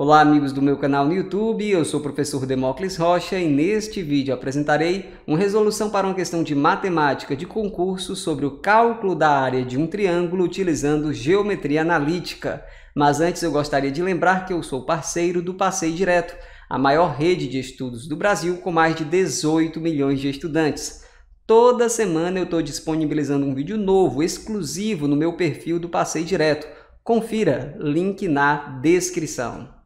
Olá amigos do meu canal no YouTube, eu sou o professor Demócles Rocha e neste vídeo apresentarei uma resolução para uma questão de matemática de concurso sobre o cálculo da área de um triângulo utilizando geometria analítica. Mas antes eu gostaria de lembrar que eu sou parceiro do Passeio Direto, a maior rede de estudos do Brasil com mais de 18 milhões de estudantes. Toda semana eu estou disponibilizando um vídeo novo, exclusivo, no meu perfil do Passeio Direto. Confira, link na descrição.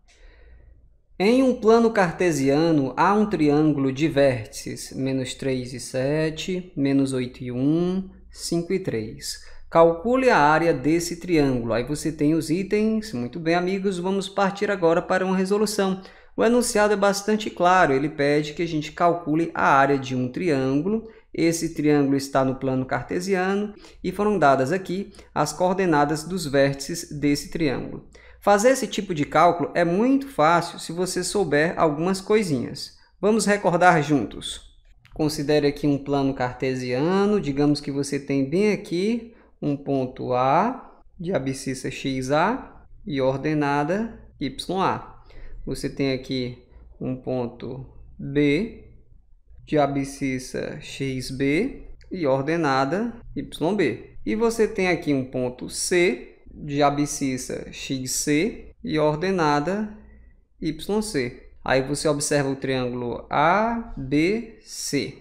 Em um plano cartesiano, há um triângulo de vértices, menos 3 e 7, menos 8 e 1, 5 e 3. Calcule a área desse triângulo. Aí você tem os itens. Muito bem, amigos, vamos partir agora para uma resolução. O enunciado é bastante claro, ele pede que a gente calcule a área de um triângulo. Esse triângulo está no plano cartesiano e foram dadas aqui as coordenadas dos vértices desse triângulo. Fazer esse tipo de cálculo é muito fácil se você souber algumas coisinhas. Vamos recordar juntos. Considere aqui um plano cartesiano, digamos que você tem bem aqui um ponto A de abscissa XA e ordenada YA. Você tem aqui um ponto B de abscissa XB e ordenada YB. E você tem aqui um ponto C de abscissa XC e ordenada YC. Aí você observa o triângulo ABC.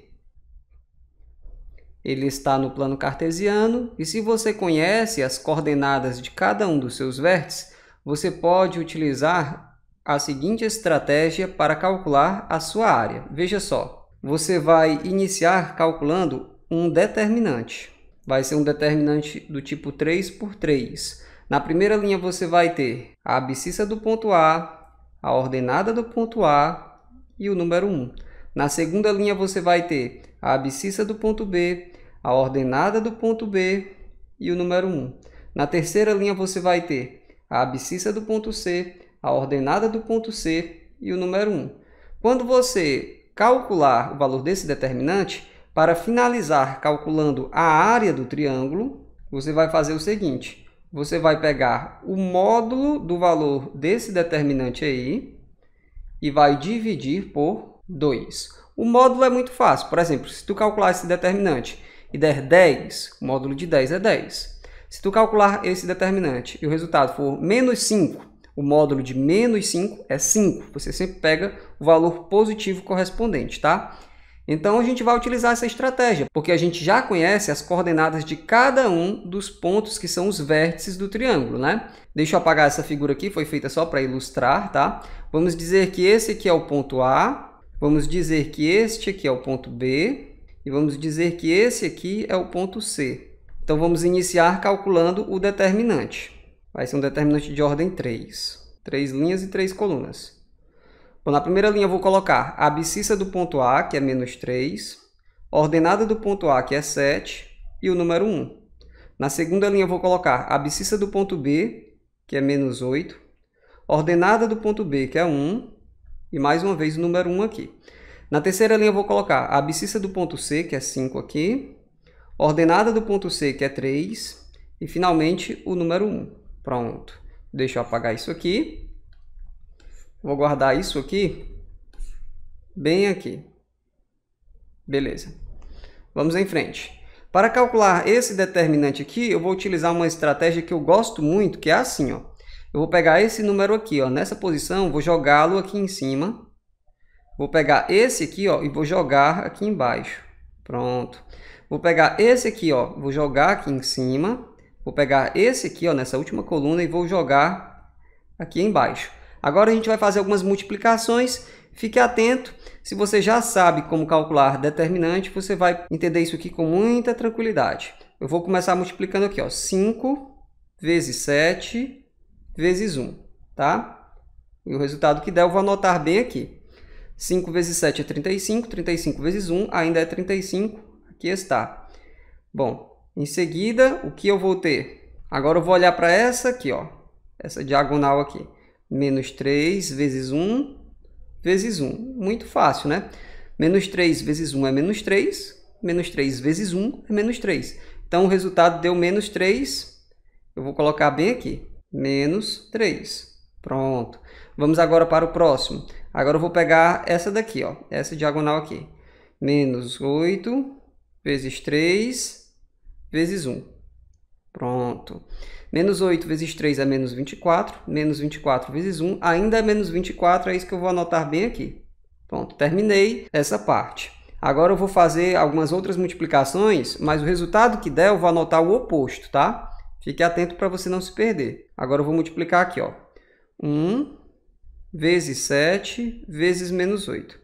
Ele está no plano cartesiano e se você conhece as coordenadas de cada um dos seus vértices, você pode utilizar a seguinte estratégia para calcular a sua área. Veja só, você vai iniciar calculando um determinante vai ser um determinante do tipo 3 por 3. Na primeira linha você vai ter a abscissa do ponto A, a ordenada do ponto A e o número 1. Na segunda linha você vai ter a abscissa do ponto B, a ordenada do ponto B e o número 1. Na terceira linha você vai ter a abscissa do ponto C, a ordenada do ponto C e o número 1. Quando você calcular o valor desse determinante, para finalizar calculando a área do triângulo, você vai fazer o seguinte. Você vai pegar o módulo do valor desse determinante aí e vai dividir por 2. O módulo é muito fácil. Por exemplo, se tu calcular esse determinante e der 10, o módulo de 10 é 10. Se tu calcular esse determinante e o resultado for menos 5, o módulo de menos 5 é 5. Você sempre pega o valor positivo correspondente, tá? Então a gente vai utilizar essa estratégia, porque a gente já conhece as coordenadas de cada um dos pontos que são os vértices do triângulo, né? Deixa eu apagar essa figura aqui, foi feita só para ilustrar, tá? Vamos dizer que esse aqui é o ponto A, vamos dizer que este aqui é o ponto B e vamos dizer que esse aqui é o ponto C. Então vamos iniciar calculando o determinante. Vai ser um determinante de ordem 3. Três linhas e três colunas. Bom, na primeira linha eu vou colocar a abscissa do ponto A, que é menos 3, a ordenada do ponto A, que é 7, e o número 1. Na segunda linha eu vou colocar a abscissa do ponto B, que é menos 8, a ordenada do ponto B, que é 1, e mais uma vez o número 1 aqui. Na terceira linha eu vou colocar a abscissa do ponto C, que é 5 aqui, a ordenada do ponto C, que é 3, e finalmente o número 1. Pronto. Deixa eu apagar isso aqui. Vou guardar isso aqui bem aqui. Beleza. Vamos em frente. Para calcular esse determinante aqui, eu vou utilizar uma estratégia que eu gosto muito, que é assim, ó. Eu vou pegar esse número aqui, ó, nessa posição, vou jogá-lo aqui em cima. Vou pegar esse aqui, ó, e vou jogar aqui embaixo. Pronto. Vou pegar esse aqui, ó, vou jogar aqui em cima. Vou pegar esse aqui, ó, nessa última coluna e vou jogar aqui embaixo. Agora a gente vai fazer algumas multiplicações. Fique atento, se você já sabe como calcular determinante, você vai entender isso aqui com muita tranquilidade. Eu vou começar multiplicando aqui, ó, 5 vezes 7 vezes 1, tá? E o resultado que der eu vou anotar bem aqui. 5 vezes 7 é 35, 35 vezes 1 ainda é 35, aqui está. Bom, em seguida, o que eu vou ter? Agora eu vou olhar para essa aqui, ó, essa diagonal aqui menos 3 vezes 1 vezes 1. Muito fácil, né? Menos 3 vezes 1 é menos 3, menos 3 vezes 1 é menos 3. Então, o resultado deu menos 3, eu vou colocar bem aqui, menos 3. Pronto. Vamos agora para o próximo. Agora eu vou pegar essa daqui, ó, essa diagonal aqui. Menos 8 vezes 3 vezes 1. Pronto. Menos 8 vezes 3 é menos 24, menos 24 vezes 1 ainda é menos 24, é isso que eu vou anotar bem aqui. Pronto, terminei essa parte. Agora eu vou fazer algumas outras multiplicações, mas o resultado que der eu vou anotar o oposto, tá? Fique atento para você não se perder. Agora eu vou multiplicar aqui, ó. 1 vezes 7 vezes menos 8.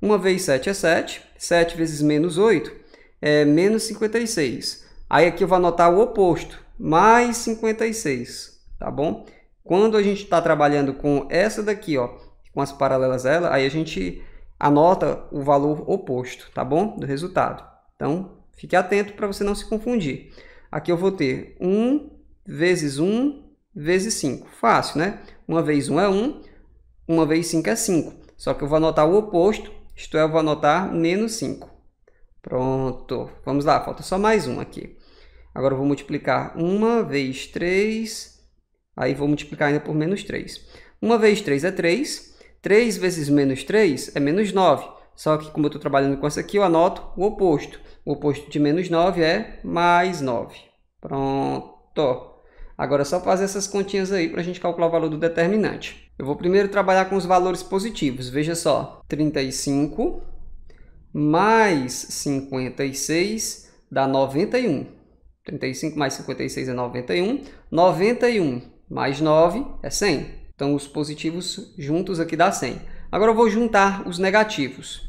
1 vezes 7 é 7, 7 vezes menos 8 é menos 56. Aí aqui eu vou anotar o oposto, mais 56, tá bom? Quando a gente está trabalhando com essa daqui, ó, com as paralelas dela, aí a gente anota o valor oposto, tá bom? Do resultado. Então, fique atento para você não se confundir. Aqui eu vou ter 1 vezes 1 vezes 5. Fácil, né? 1 vez 1 é 1, 1 vez 5 é 5. Só que eu vou anotar o oposto, isto é, eu vou anotar menos 5. Pronto. Vamos lá, falta só mais um aqui. Agora eu vou multiplicar 1 vezes 3, aí vou multiplicar ainda por menos 3. 1 vezes 3 é 3, 3 vezes menos 3 é menos 9. Só que como eu estou trabalhando com essa aqui, eu anoto o oposto. O oposto de menos 9 é mais 9. Pronto. Agora é só fazer essas continhas aí para a gente calcular o valor do determinante. Eu vou primeiro trabalhar com os valores positivos. Veja só, 35 mais 56 dá 91. 35 mais 56 é 91. 91 mais 9 é 100. Então, os positivos juntos aqui dá 100. Agora, eu vou juntar os negativos.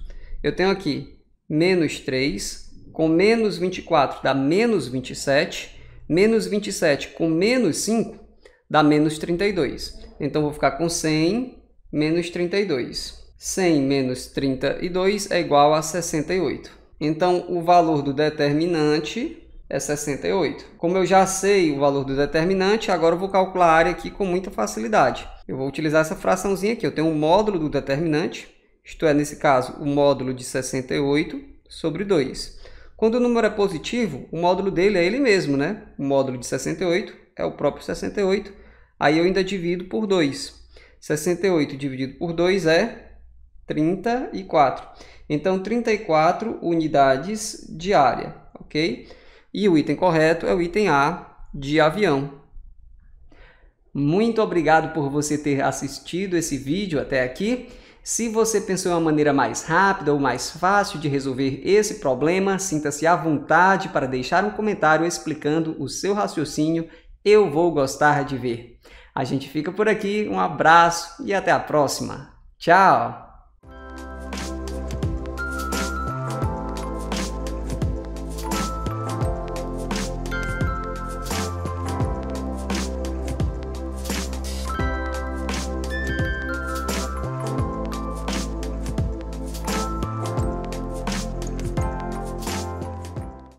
Eu tenho aqui menos 3 com menos 24 dá menos 27. Menos 27 com menos 5 dá menos 32. Então, eu vou ficar com 100 menos 32. 100 menos 32 é igual a 68. Então, o valor do determinante é 68. Como eu já sei o valor do determinante, agora eu vou calcular a área aqui com muita facilidade. Eu vou utilizar essa fraçãozinha aqui. Eu tenho o um módulo do determinante, isto é, nesse caso, o módulo de 68 sobre 2. Quando o número é positivo, o módulo dele é ele mesmo, né? O módulo de 68 é o próprio 68. Aí eu ainda divido por 2. 68 dividido por 2 é 34. Então, 34 unidades de área, ok? E o item correto é o item A de avião. Muito obrigado por você ter assistido esse vídeo até aqui. Se você pensou em uma maneira mais rápida ou mais fácil de resolver esse problema, sinta-se à vontade para deixar um comentário explicando o seu raciocínio. Eu vou gostar de ver. A gente fica por aqui, um abraço e até a próxima. Tchau!